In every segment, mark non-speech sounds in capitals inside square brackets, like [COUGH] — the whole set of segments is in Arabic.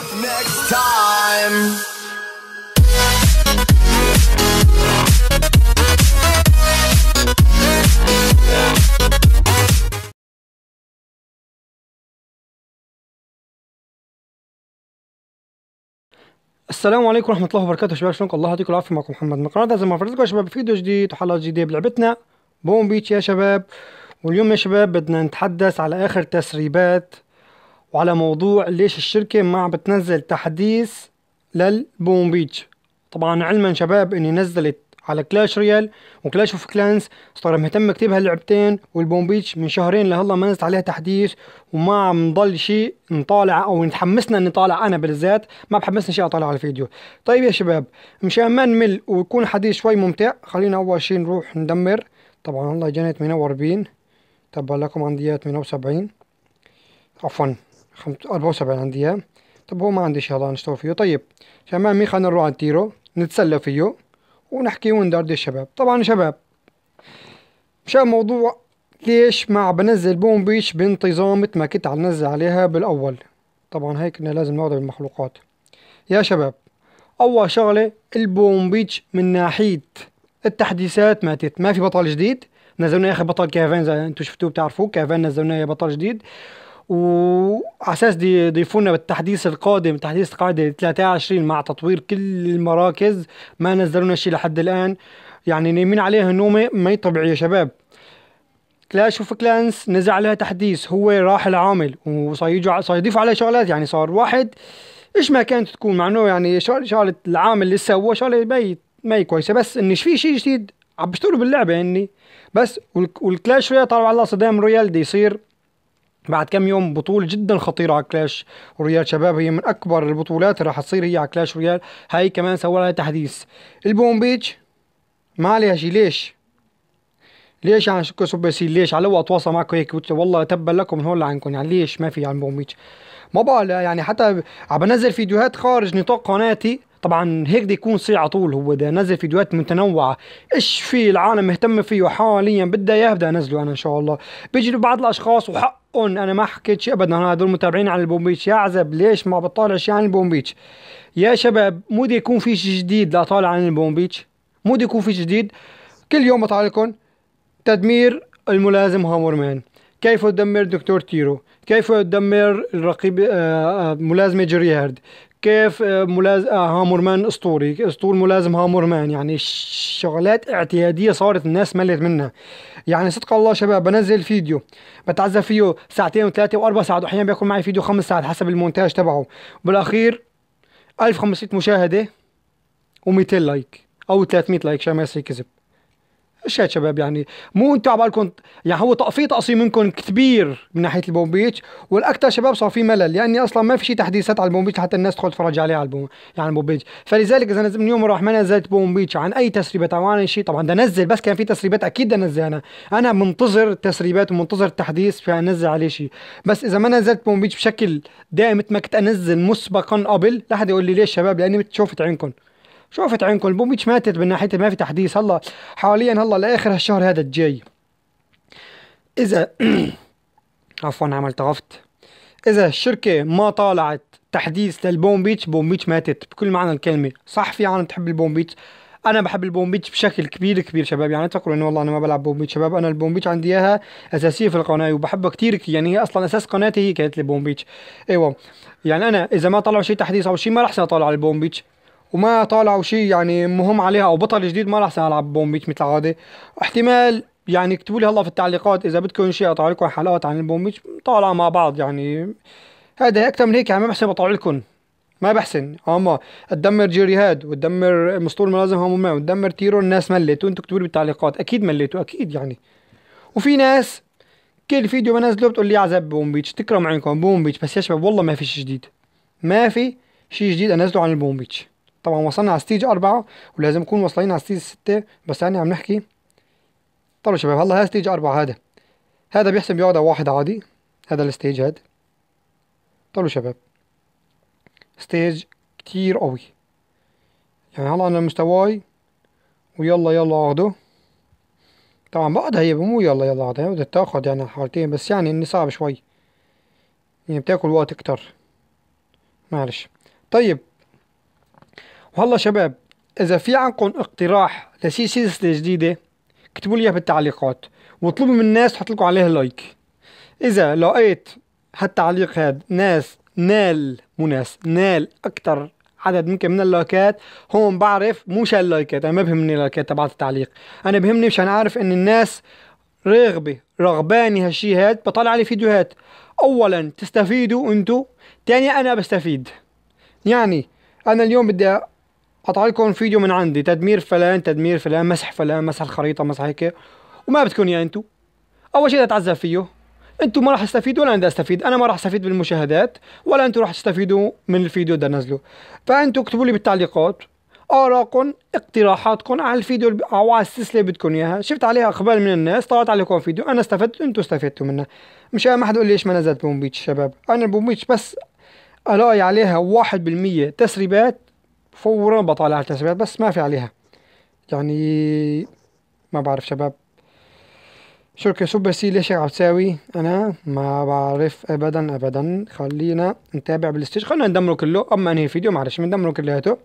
next time السلام عليكم ورحمه الله وبركاته شباب شلونكم الله يعطيكم العافيه معكم محمد من قناه زي ما فرزتكم يا شباب فيديو جديد وحلقه جديده بلعبتنا بوم بيتش يا شباب واليوم يا شباب بدنا نتحدث على اخر تسريبات وعلى موضوع ليش الشركة ما عم بتنزل تحديث للبوم بيتش طبعا علما شباب اني نزلت على كلاش ريال وكلاش اوف كلانس صار مهتم كتير بهاللعبتين والبوم بيتش من شهرين لهلا ما نزلت عليها تحديث وما عم ضل شيء نطالع او نتحمسنا اني طالع انا بالذات ما بحمسني شيء اطالع على الفيديو طيب يا شباب مشان ما نمل ويكون حديث شوي ممتع خلينا اول شيء نروح ندمر طبعا والله جنت 48 طب لكم عنديات 170 عفوا 74 عندي طب هو ما عندي الله نشتغل فيه طيب شباب مي خلينا نروح على التيرو نتسلى فيه ونحكي وندردش الشباب طبعا شباب مشى موضوع ليش ما بنزل بوم بيتش بانتظام مثل ما كنت عم نزل عليها بالاول طبعا هيك كنا لازم نوضع بالمخلوقات يا شباب اول شغله البوم بيتش من ناحيه التحديثات ماتت ما في بطل جديد نزلنا يا اخي بطل كافان زي انتم شفتوه بتعرفوه كافان يا بطل جديد وعساس يضيفونا بالتحديث القادم تحديث قاعدة 23 مع تطوير كل المراكز ما نزلونا شيء لحد الآن يعني نايمين عليها نومة ما طبيعية يا شباب كلاش اوف كلانس نزل عليها تحديث هو راح العامل وصيجوا صيضيف عليها شغلات يعني صار واحد ايش ما كانت تكون مع انه يعني شغلة العامل اللي سووه شغلة ما ما كويسة بس انه في شيء جديد عم بشتغلوا باللعبة اني بس والكلاش رويال طلعوا على صدام رويال دي يصير بعد كم يوم بطولة جدا خطيرة على كلاش ريال شباب هي من أكبر البطولات اللي راح تصير هي على كلاش ريال هاي كمان سووا لها تحديث البوم بيتش ما عليها شي ليش ليش عن شكو سبسي ليش على اتواصل معكم هيك والله تبا لكم من هون لعندكم يعني ليش ما في عن بوم بيتش ما بقى يعني حتى عم بنزل فيديوهات خارج نطاق قناتي طبعا هيك بده يكون صير على طول هو ده نزل فيديوهات متنوعه ايش في العالم مهتم فيه حاليا بدها اياه بدي انزله انا ان شاء الله بيجي بعض الاشخاص وحق اون انا ما حكيت شيء ابدا هدول هذول متابعين عن البومبيتش يا عزب ليش ما بتطالع شيء عن البومبيتش يا شباب مو دي يكون في شيء جديد لا طالع عن البومبيتش مو دي يكون في شيء جديد كل يوم بطالع لكم تدمير الملازم هامورمان مان كيف تدمر دكتور تيرو كيف تدمر الرقيب آه، آه، ملازمه جري هارد كيف آه، ملازم آه، هامورمان اسطوري اسطول ملازم هامورمان يعني شغلات اعتياديه صارت الناس ملت منها يعني صدق الله شباب بنزل فيديو بتعزى فيه ساعتين وثلاثه واربع ساعات واحيانا بيكون معي فيديو خمس ساعات حسب المونتاج تبعه بالاخير 1500 مشاهده و200 لايك او 300 لايك شو ما يصير كذب ايش يا شباب يعني مو انتوا على بالكم يعني هو في تقصير منكم كبير من ناحيه البومبيتش والاكثر شباب صار في ملل لاني اصلا ما في شيء تحديثات على البومبيتش حتى الناس تدخل تتفرج عليه على البوم يعني البومبيتش فلذلك اذا من يوم راح ما نزلت بومبيتش عن اي تسريبات او عن شيء طبعا بدي انزل بس كان في تسريبات اكيد بدي انزل انا انا منتظر تسريبات ومنتظر تحديث فانزل عليه شيء بس اذا ما نزلت بومبيتش بشكل دائم مثل ما كنت انزل مسبقا قبل لا حد يقول لي ليش شباب لاني شوفت عينكم شوفت عينكم البوبيتش ماتت من ناحيه ما في تحديث هلا حاليا هلا لاخر هالشهر هذا الجاي اذا [CLEARS THROAT] عفوا عملت غفت اذا الشركه ما طالعت تحديث للبوم بيتش بوم بيتش ماتت بكل معنى الكلمه صح في عالم تحب البوم بيتش انا بحب البوم بيتش بشكل كبير كبير شباب يعني تفكروا انه والله انا ما بلعب بوم بيتش شباب انا البوم بيتش عندي اياها اساسيه في القناه وبحبها كثير يعني هي اصلا اساس قناتي هي كانت البوم بيتش ايوه يعني انا اذا ما طلعوا شيء تحديث او شيء ما راح اطلع البومبيتش البوم بيتش وما طالعوا شيء يعني مهم عليها او بطل جديد ما راح العب بيتش مثل العاده احتمال يعني اكتبوا لي هلا في التعليقات اذا بدكم شيء اطلع لكم حلقات عن بيتش طالعه مع بعض يعني هذا اكثر من هيك يعني ما بحسب اطلع لكم ما بحسن اما تدمر جيري هاد وتدمر مسطول ملازم همومة وتدمر تيرو الناس ملت وانتم اكتبوا لي بالتعليقات اكيد مليتوا اكيد يعني وفي ناس كل فيديو بنزله بتقول لي عذاب بوم بيتش تكرم عينكم بوم بيتش بس يا شباب والله ما في شيء جديد ما في شيء جديد انزله عن البوم بيتش طبعا وصلنا على ستيج أربعة ولازم نكون واصلين على ستيج ستة بس يعني عم نحكي طلعوا شباب هلا هاي ستيج أربعة هذا هذا بيحسب بيقعد على واحد عادي هذا الستيج هاد طلعوا شباب ستيج كتير قوي يعني هلا أنا مستواي ويلا يلا اقعدوا طبعا بقعد هي مو يلا يلا اقعد بدها تاخد يعني الحالتين بس يعني اني صعب شوي يعني بتاكل وقت اكتر معلش طيب والله شباب اذا في عندكم اقتراح لسلسله جديده اكتبوا لي بالتعليقات واطلبوا من الناس تحط لكم عليها لايك اذا لقيت هالتعليق هاد ناس نال مو ناس نال اكثر عدد ممكن من اللايكات هون بعرف مو شال اللايكات انا ما بهمني اللايكات تبعت التعليق انا بهمني مشان اعرف ان الناس راغبه رغباني هالشي هاد بطلع لي فيديوهات اولا تستفيدوا انتو تاني انا بستفيد يعني انا اليوم بدي حط لكم فيديو من عندي تدمير فلان تدمير فلان مسح فلان مسح الخريطه مسح هيك وما بدكم يا انتم اول شيء اتعذب فيه انتم ما راح تستفيدوا ولا انا استفيد انا ما راح استفيد بالمشاهدات ولا انتم راح تستفيدوا من الفيديو اللي نزله فانتم اكتبوا لي بالتعليقات آراءكم اقتراحاتكم على الفيديو أو على السلسلة بدكم إياها شفت عليها أقبال من الناس طلعت عليكم فيديو أنا استفدت أنتم استفدتوا منها مش ما حد يقول لي ليش ما نزلت بومبيتش شباب أنا بومبيتش بس ألاقي عليها 1% تسريبات فورا بطلع على التسريبات بس ما في عليها يعني ما بعرف شباب شركة سوبر سي ليش عم تساوي انا ما بعرف ابدا ابدا خلينا نتابع بالستيج خلينا ندمره كله اما انهي الفيديو معلش بندمره كلياته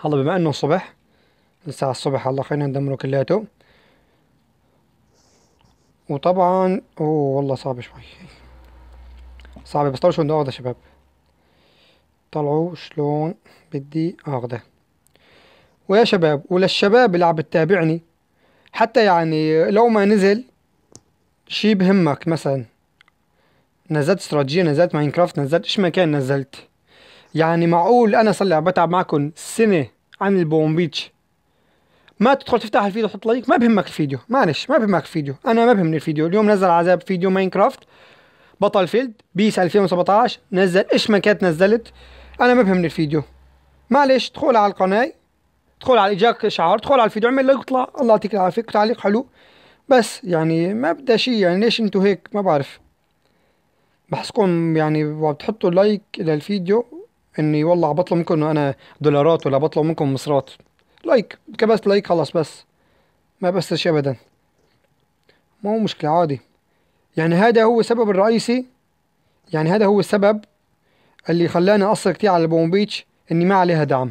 هلا بما انه الصبح الساعة الصبح هلا خلينا ندمره كلياته وطبعا اوه والله صعب شوي صعب بس طول شو شباب طلعوا شلون بدي اخذه ويا شباب وللشباب اللي عم تتابعني حتى يعني لو ما نزل شي بهمك مثلا نزلت استراتيجية نزلت ماينكرافت نزلت ايش ما كان نزلت يعني معقول انا صلي عم بتعب معكم سنة عن البوم بيتش ما تدخل تفتح الفيديو تحط لايك ما بهمك الفيديو معلش ما بهمك الفيديو انا ما بهمني الفيديو اليوم نزل عذاب فيديو ماينكرافت بطل فيلد بيس 2017 نزل ايش ما كانت نزلت انا ما بهمني الفيديو معلش ادخل على القناه ادخل على اجاك اشعار ادخل على الفيديو اعمل لايك وطلع الله يعطيك العافيه تعليق حلو بس يعني ما بدها شيء يعني ليش انتم هيك ما بعرف بحسكم يعني بتحطوا لايك للفيديو اني والله بطلب منكم انه انا دولارات ولا بطلب منكم مصرات لايك كبس لايك خلاص بس ما بس شيء ابدا مو مشكله عادي يعني هذا هو السبب الرئيسي يعني هذا هو السبب اللي خلاني اقصر كتير على البوم بيتش اني ما عليها دعم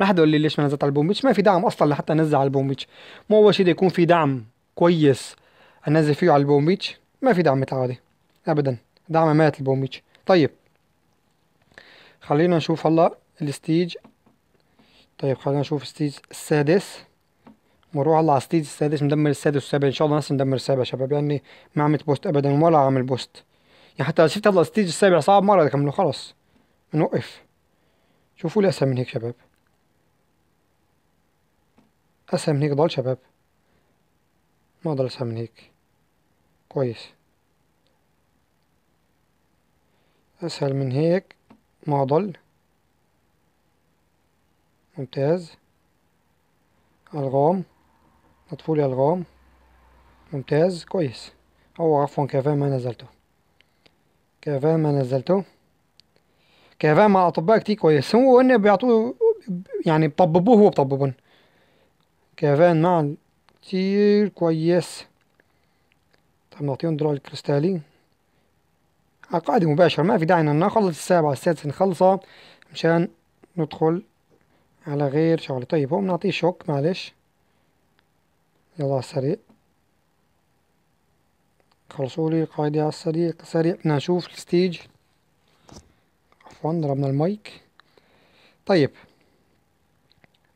ما حدا يقول لي ليش ما نزلت على البوم بيتش ما في دعم اصلا لحتى انزل على البوم بيتش مو اول شيء يكون في دعم كويس انزل فيه على البوم بيتش ما في دعم مثل عادي ابدا دعم مات البوم بيتش طيب خلينا نشوف هلا الستيج طيب خلينا نشوف الستيج السادس ونروح هلا على الستيج السادس ندمر السادس والسابع ان شاء الله ناس ندمر السابع شباب يعني ما عملت بوست ابدا ولا عامل بوست يعني حتى شفت هذا الستيج السابع صعب مرة كملوا خلص نوقف شوفوا لي أسهل من هيك شباب أسهل من هيك ضل شباب ما ضل أسهل من هيك كويس أسهل من هيك ما ضل ممتاز ألغام نطفولي ألغام ممتاز كويس هو عفوا كافيه ما نزلته كيفان ما نزلته كيفان مع اطباء كتير كويس هو وانا بيعطوه يعني بطببوه هو بطببن كيفان مع كتير كويس طب نعطيهم دروع الكريستالي عقادي مباشر ما في داعي ان نخلص السابعة السادسة نخلصها مشان ندخل على غير شغلة طيب هو بنعطيه شوك معلش يلا على السريع كرسولي قاعد على السريع سريع نشوف الستيج عفوا ضربنا المايك طيب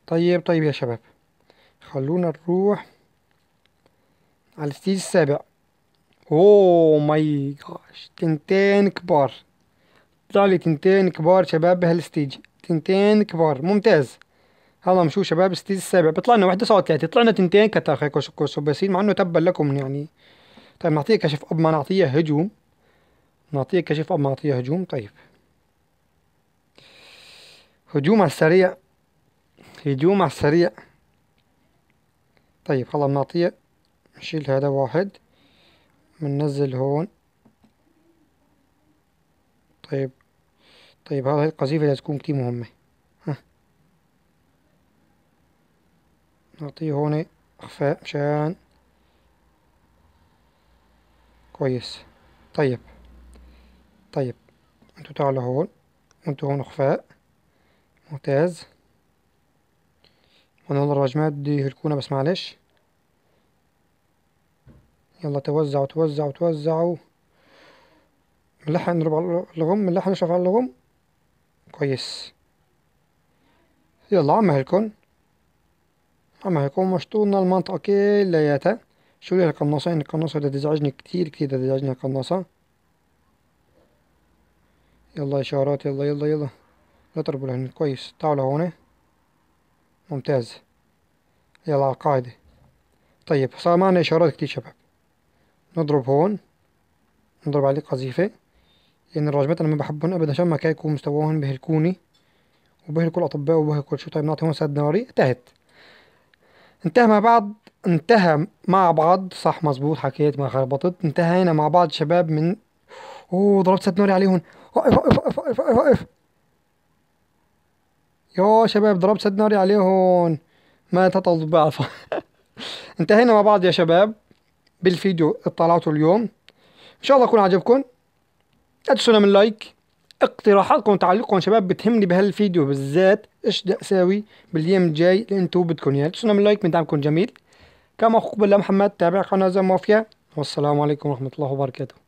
طيب طيب يا شباب خلونا نروح على الستيج السابع اوه ماي جاش تنتين كبار طلع لي تنتين كبار شباب بهالستيج تنتين كبار ممتاز هلا مشو شباب الستيج السابع بيطلع لنا وحدة صوت ثلاثة يعني. طلعنا تنتين كتر هيك بسين مع انه تبا لكم يعني طيب نعطيه كشف اب ما نعطيه هجوم نعطيه كشف اب ما نعطيه هجوم طيب هجوم على السريع هجوم على السريع طيب خلاص بنعطيه نشيل هذا واحد بننزل هون طيب طيب هذه القذيفة لازم تكون كتير مهمة ها نعطيه هون اخفاء مشان كويس طيب طيب انتوا تعالوا هون انتوا هون خفاء ممتاز ونضرب يا جماعة بده يهلكونا بس معلش يلا توزعوا توزعوا توزعوا ملحن نضرب على اللغم نلحق نشرف على الغم كويس يلا عم هلكون عم هلكون مشطولنا المنطقة كلياتها شو لي القناصة يعني القناصة بدها تزعجني كتير كتير بدها تزعجني القناصة يلا إشارات يلا يلا يلا لا تربوا لهن كويس تعالوا لهون ممتاز يلا على القاعدة طيب صار معنا إشارات كتير شباب نضرب هون نضرب عليه قذيفة لأن يعني الراجمات أنا ما بحبهم أبدا عشان ما يكون مستواهم بهلكوني وبهلكوا الأطباء وبهلكوا شو طيب نعطيهم سد ناري انتهت انتهى مع بعض انتهى مع بعض صح مظبوط حكيت ما خربطت انتهينا مع بعض شباب من اوه ضربت ست ناري عليهم وقف وقف وقف وقف وقف يا شباب ضربت ست ناري عليهم ما تطلب بعض [LAUGHS] انتهينا مع بعض يا شباب بالفيديو اللي طلعته اليوم ان شاء الله يكون عجبكم لا تنسونا من لايك اقتراحاتكم وتعليقكم شباب بتهمني بهالفيديو بالذات ايش بدي اساوي بالايام الجاي اللي انتم بدكم اياه تنسونا من لايك من دعمكم جميل كما أخوكم بالله محمد تابع قناة زي مافيا والسلام عليكم ورحمة الله وبركاته